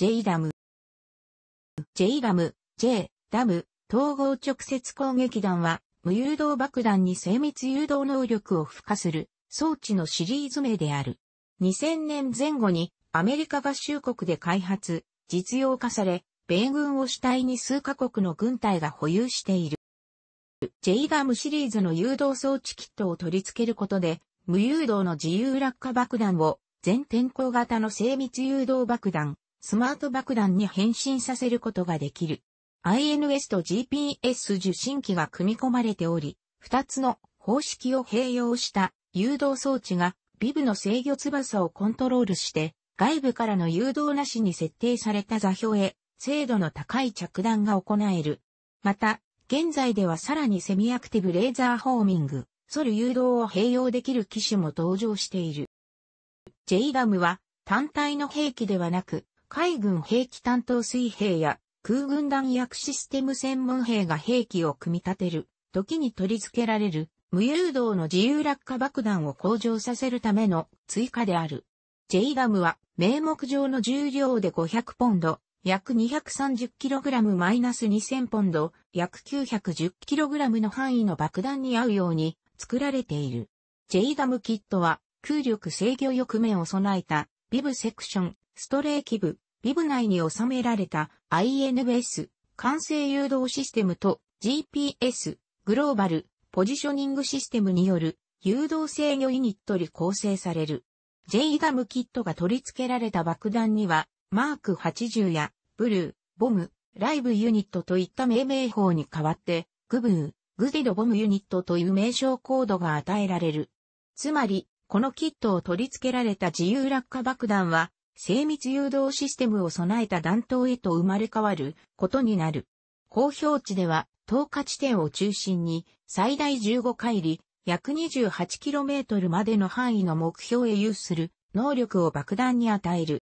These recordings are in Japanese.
J ダム。J ダム、J、ダム、統合直接攻撃弾は、無誘導爆弾に精密誘導能力を付加する装置のシリーズ名である。2000年前後にアメリカ合衆国で開発、実用化され、米軍を主体に数カ国の軍隊が保有している。J ダムシリーズの誘導装置キットを取り付けることで、無誘導の自由落下爆弾を全天候型の精密誘導爆弾、スマート爆弾に変身させることができる。INS と GPS 受信機が組み込まれており、2つの方式を併用した誘導装置がビブの制御翼をコントロールして、外部からの誘導なしに設定された座標へ精度の高い着弾が行える。また、現在ではさらにセミアクティブレーザーホーミング、ソル誘導を併用できる機種も登場している。JDAM は単体の兵器ではなく、海軍兵器担当水兵や空軍弾薬システム専門兵が兵器を組み立てる、時に取り付けられる、無誘導の自由落下爆弾を向上させるための追加である。J ダムは名目上の重量で500ポンド、約 230kg-2000 ポンド、約 910kg の範囲の爆弾に合うように作られている。J ダムキットは空力制御翼面を備えたビブセクション、ストレーキ部、ビブ内に収められた INBS、管制誘導システムと GPS、グローバル、ポジショニングシステムによる誘導制御ユニットに構成される。J a ムキットが取り付けられた爆弾には、マーク80や、ブルー、ボム、ライブユニットといった命名法に代わって、グブー、グディドボムユニットという名称コードが与えられる。つまり、このキットを取り付けられた自由落下爆弾は、精密誘導システムを備えた弾頭へと生まれ変わることになる。公表地では、投下地点を中心に、最大15回里、約 28km までの範囲の目標へ有する能力を爆弾に与える。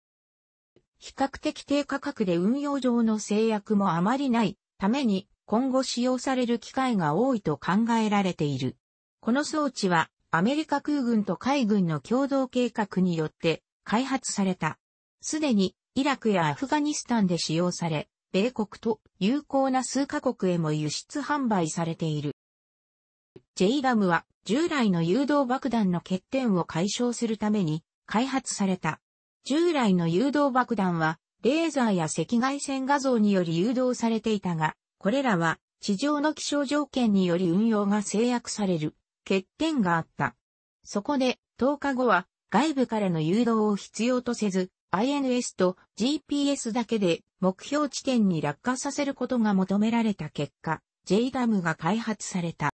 比較的低価格で運用上の制約もあまりないために今後使用される機会が多いと考えられている。この装置はアメリカ空軍と海軍の共同計画によって開発された。すでにイラクやアフガニスタンで使用され、米国と友好な数カ国へも輸出販売されている。J ラムは従来の誘導爆弾の欠点を解消するために開発された。従来の誘導爆弾はレーザーや赤外線画像により誘導されていたが、これらは地上の気象条件により運用が制約される欠点があった。そこで10日後は外部からの誘導を必要とせず INS と GPS だけで目標地点に落下させることが求められた結果、J ダムが開発された。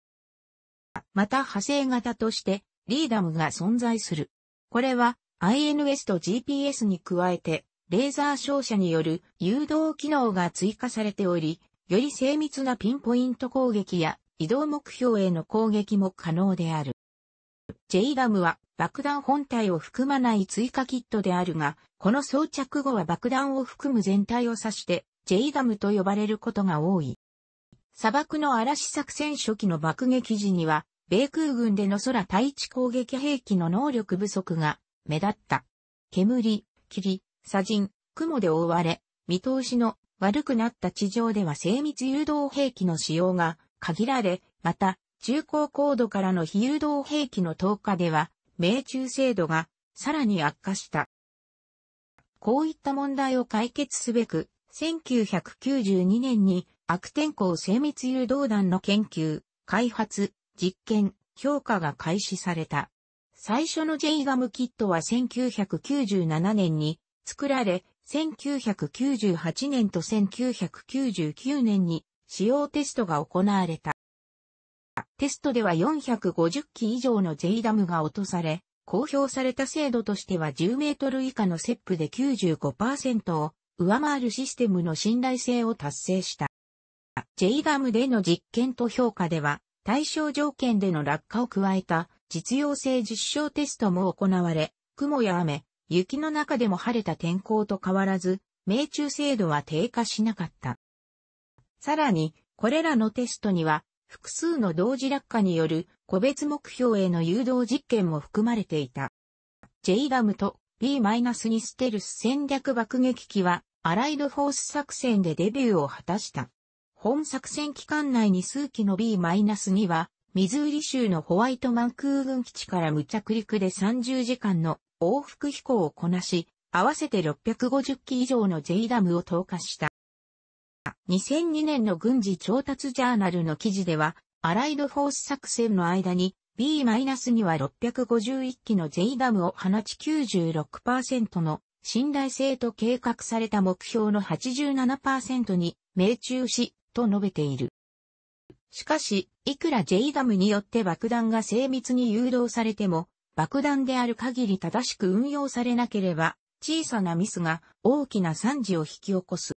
また派生型として、リーダムが存在する。これは INS と GPS に加えて、レーザー照射による誘導機能が追加されており、より精密なピンポイント攻撃や移動目標への攻撃も可能である。J ラムは爆弾本体を含まない追加キットであるが、この装着後は爆弾を含む全体を指して J ラムと呼ばれることが多い。砂漠の嵐作戦初期の爆撃時には、米空軍での空対地攻撃兵器の能力不足が目立った。煙、霧、砂塵、雲で覆われ、見通しの悪くなった地上では精密誘導兵器の使用が限られ、また中高高度からの非誘導兵器の投下では、命中精度がさらに悪化した。こういった問題を解決すべく、1992年に悪天候精密誘導弾の研究、開発、実験、評価が開始された。最初の J ガムキットは1997年に作られ、1998年と1999年に使用テストが行われた。テストでは450機以上の J ダムが落とされ、公表された精度としては10メートル以下のセップで95%を上回るシステムの信頼性を達成した。J ダムでの実験と評価では、対象条件での落下を加えた実用性実証テストも行われ、雲や雨、雪の中でも晴れた天候と変わらず、命中精度は低下しなかった。さらに、これらのテストには、複数の同時落下による個別目標への誘導実験も含まれていた。J ラムと B-2 ステルス戦略爆撃機はアライドフォース作戦でデビューを果たした。本作戦期間内に数機の B-2 はミズーリ州のホワイトマン空軍基地から無着陸で30時間の往復飛行をこなし、合わせて650機以上の J ダムを投下した。2002年の軍事調達ジャーナルの記事では、アライドフォース作戦の間に B-2 には651機の J ダムを放ち96%の信頼性と計画された目標の87%に命中し、と述べている。しかし、いくら J ダムによって爆弾が精密に誘導されても、爆弾である限り正しく運用されなければ、小さなミスが大きな惨事を引き起こす。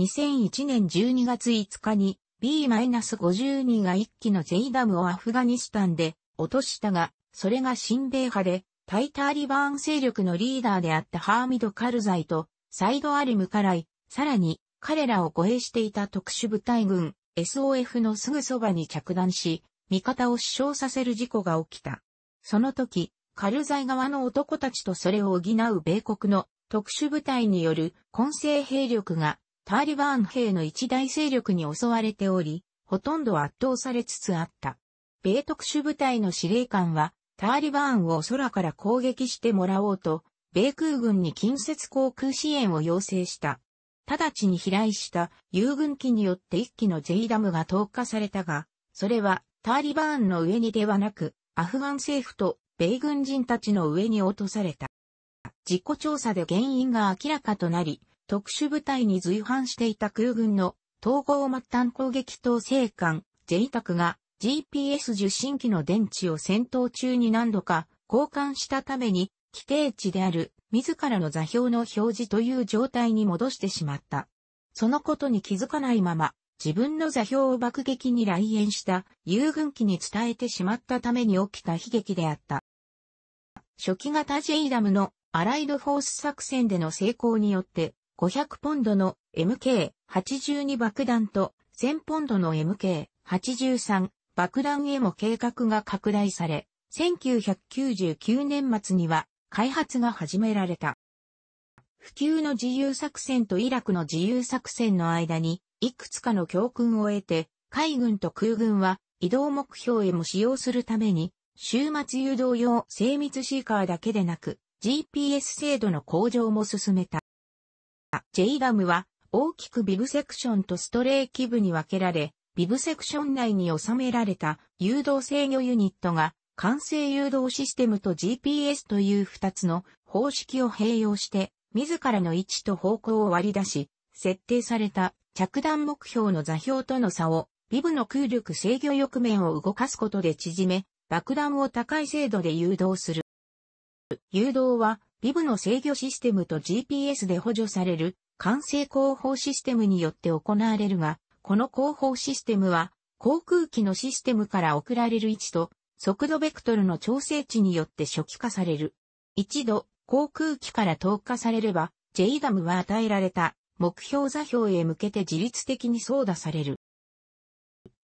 2001年12月5日に B-52 が1機のゼイダムをアフガニスタンで落としたが、それが親米派で、タイターリバーン勢力のリーダーであったハーミド・カルザイとサイド・アリムカライ、さらに彼らを護衛していた特殊部隊軍 SOF のすぐそばに着弾し、味方を死傷させる事故が起きた。その時、カルザイ側の男たちとそれを補う米国の特殊部隊による混成兵力がタリバーン兵の一大勢力に襲われており、ほとんど圧倒されつつあった。米特殊部隊の司令官は、タリバーンを空から攻撃してもらおうと、米空軍に近接航空支援を要請した。直ちに飛来した友軍機によって一機のジェイダムが投下されたが、それはタリバーンの上にではなく、アフガン政府と米軍人たちの上に落とされた。事故調査で原因が明らかとなり、特殊部隊に随伴していた空軍の統合末端攻撃統制官、j t a タクが GPS 受信機の電池を戦闘中に何度か交換したために、規定値である自らの座標の表示という状態に戻してしまった。そのことに気づかないまま、自分の座標を爆撃に来園した遊軍機に伝えてしまったために起きた悲劇であった。初期型 J ダムのアライドフォース作戦での成功によって、500ポンドの MK82 爆弾と1000ポンドの MK83 爆弾へも計画が拡大され、1999年末には開発が始められた。普及の自由作戦とイラクの自由作戦の間に、いくつかの教訓を得て、海軍と空軍は移動目標へも使用するために、終末誘導用精密シーカーだけでなく、GPS 精度の向上も進めた。J ラムは大きくビブセクションとストレーキ部に分けられ、ビブセクション内に収められた誘導制御ユニットが完成誘導システムと GPS という2つの方式を併用して自らの位置と方向を割り出し、設定された着弾目標の座標との差をビブの空力制御翼面を動かすことで縮め、爆弾を高い精度で誘導する。誘導はリブの制御システムと GPS で補助される管制後方システムによって行われるが、この後方システムは航空機のシステムから送られる位置と速度ベクトルの調整値によって初期化される。一度航空機から投下されれば、JDAM は与えられた目標座標へ向けて自律的に操舵される。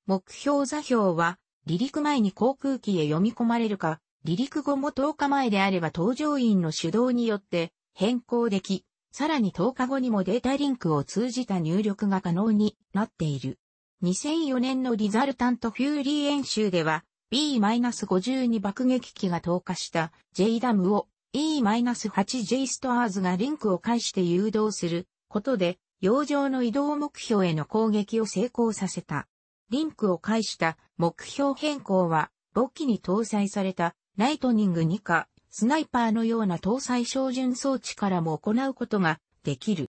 目標座標は離陸前に航空機へ読み込まれるか、離陸後も10日前であれば搭乗員の手動によって変更でき、さらに10日後にもデータリンクを通じた入力が可能になっている。2004年のリザルタントフューリー演習では B-52 爆撃機が投下した J ダムを E-8J ストアーズがリンクを介して誘導することで洋上の移動目標への攻撃を成功させた。リンクを介した目標変更は簿機に搭載されたライトニング2か、スナイパーのような搭載照準装置からも行うことができる。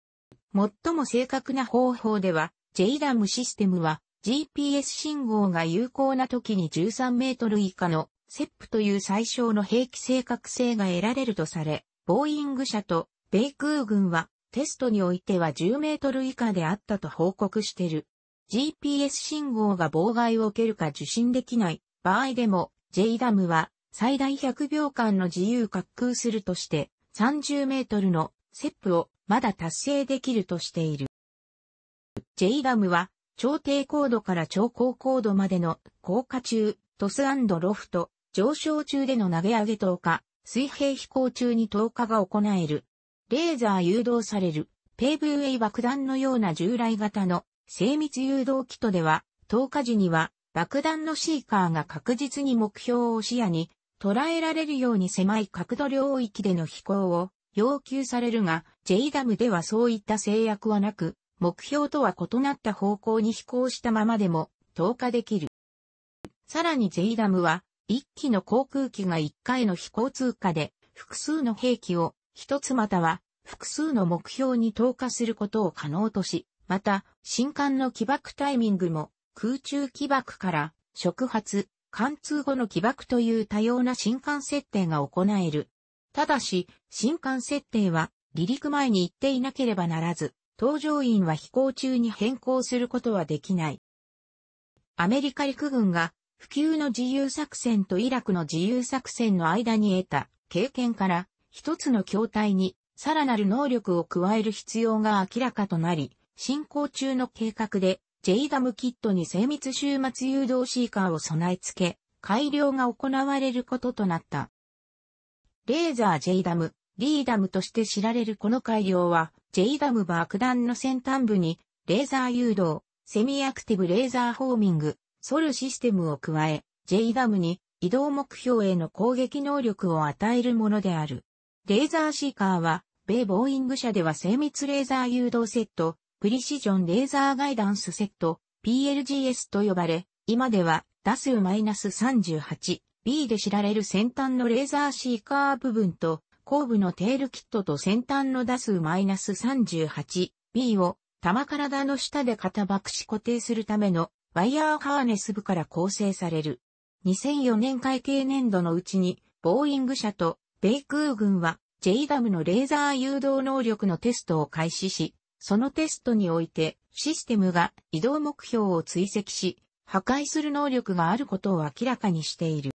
最も正確な方法では、j ダ a m システムは GPS 信号が有効な時に13メートル以下のセップという最小の兵器正確性が得られるとされ、ボーイング社と米空軍はテストにおいては10メートル以下であったと報告してる。GPS 信号が妨害を受けるか受信できない場合でも j ダ a m は最大100秒間の自由滑空するとして、30メートルのセップをまだ達成できるとしている。JRAM は、超低高度から超高高度までの降下中、トスロフト、上昇中での投げ上げ投下、水平飛行中に投下が行える。レーザー誘導される、ペーブウェイ爆弾のような従来型の精密誘導キットでは、投下時には爆弾のシーカーが確実に目標を視野に捉えられるように狭い角度領域での飛行を要求されるが、J ダムではそういった制約はなく、目標とは異なった方向に飛行したままでも投下できる。さらに J ダムは、一機の航空機が一回の飛行通過で、複数の兵器を一つまたは複数の目標に投下することを可能とし、また、新艦の起爆タイミングも空中起爆から触発、貫通後の起爆という多様な新幹設定が行える。ただし、新幹設定は離陸前に行っていなければならず、搭乗員は飛行中に変更することはできない。アメリカ陸軍が普及の自由作戦とイラクの自由作戦の間に得た経験から一つの筐体にさらなる能力を加える必要が明らかとなり、進行中の計画でジェイダムキットに精密終末誘導シーカーを備え付け、改良が行われることとなった。レーザー J ダム、ーダムとして知られるこの改良は、J ダム爆弾の先端部に、レーザー誘導、セミアクティブレーザーホーミング、ソルシステムを加え、J ダムに移動目標への攻撃能力を与えるものである。レーザーシーカーは、米ボーイング社では精密レーザー誘導セット、プリシジョンレーザーガイダンスセット PLGS と呼ばれ、今ではダス -38B で知られる先端のレーザーシーカー部分と後部のテールキットと先端のダス -38B を玉体の下で型爆し固定するためのワイヤーハーネス部から構成される。2004年会計年度のうちに、ボーイング社と米空軍は JDAM のレーザー誘導能力のテストを開始し、そのテストにおいて、システムが移動目標を追跡し、破壊する能力があることを明らかにしている。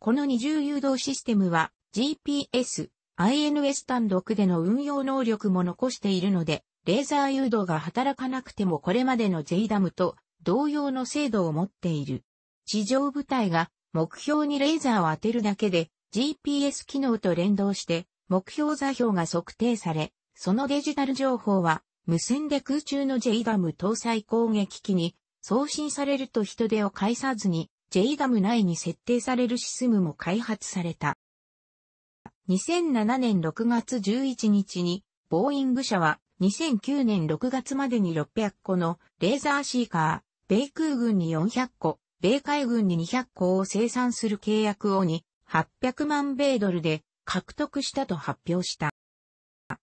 この二重誘導システムは GPS、INS 単独での運用能力も残しているので、レーザー誘導が働かなくてもこれまでの JDAM と同様の精度を持っている。地上部隊が目標にレーザーを当てるだけで GPS 機能と連動して目標座標が測定され、そのデジタル情報は、無線で空中の JDAM 搭載攻撃機に送信されると人手を介さずに JDAM 内に設定されるシスムも開発された。2007年6月11日に、ボーイング社は2009年6月までに600個のレーザーシーカー、米空軍に400個、米海軍に200個を生産する契約をに800万米ドルで獲得したと発表した。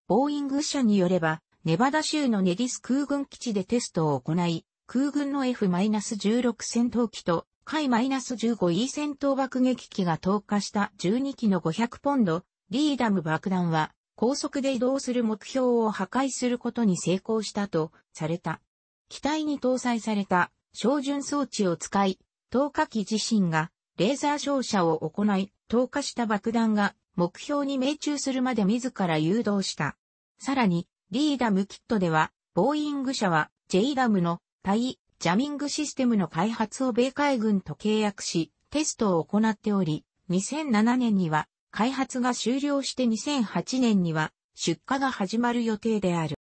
ボーイング社によれば、ネバダ州のネディス空軍基地でテストを行い、空軍の F-16 戦闘機と、海 -15E 戦闘爆撃機が投下した12機の500ポンド、リーダム爆弾は、高速で移動する目標を破壊することに成功したとされた。機体に搭載された照準装置を使い、投下機自身がレーザー照射を行い、投下した爆弾が目標に命中するまで自ら誘導した。さらに、リーダムキットでは、ボーイング社は、J ダムの対ジャミングシステムの開発を米海軍と契約し、テストを行っており、2007年には開発が終了して2008年には出荷が始まる予定である。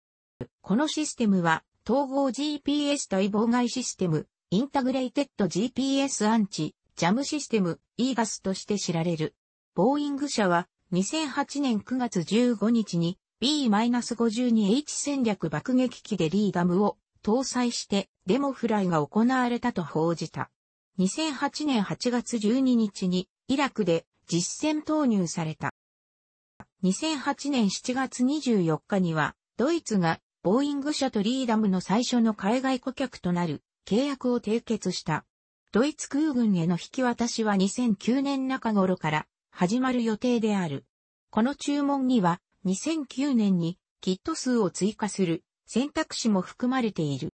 このシステムは統合 GPS 対妨害システム、インタグレイテッド GPS アンチ、ジャムシステム、イーガスとして知られる。ボーイング社は2008年9月15日に B-52H 戦略爆撃機でリーダムを搭載してデモフライが行われたと報じた。2008年8月12日にイラクで実戦投入された。2008年7月24日にはドイツがボーイング社とリーダムの最初の海外顧客となる契約を締結した。ドイツ空軍への引き渡しは2009年中頃から始まる予定である。この注文には2009年にキット数を追加する選択肢も含まれている。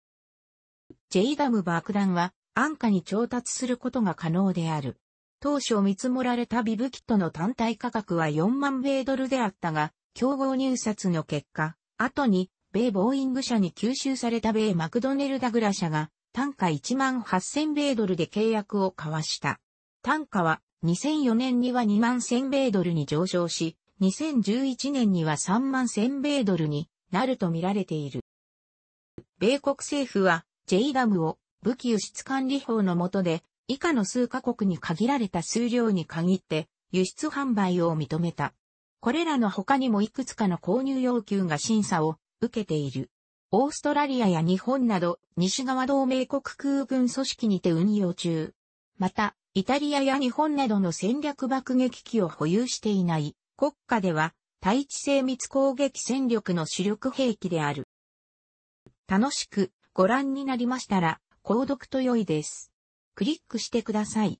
J ダム爆弾は安価に調達することが可能である。当初見積もられたビブキットの単体価格は4万米ドルであったが、競合入札の結果、後に米ボーイング社に吸収された米マクドネルダグラ社が単価1万8000米ドルで契約を交わした。単価は2004年には2万1000米ドルに上昇し、2011年には3万1000米ドルになると見られている。米国政府は J ダムを武器輸出管理法の下で以下の数カ国に限られた数量に限って輸出販売を認めた。これらの他にもいくつかの購入要求が審査を受けている。オーストラリアや日本など西側同盟国空軍組織にて運用中。また、イタリアや日本などの戦略爆撃機を保有していない国家では対地精密攻撃戦力の主力兵器である。楽しくご覧になりましたら購読と良いです。クリックしてください。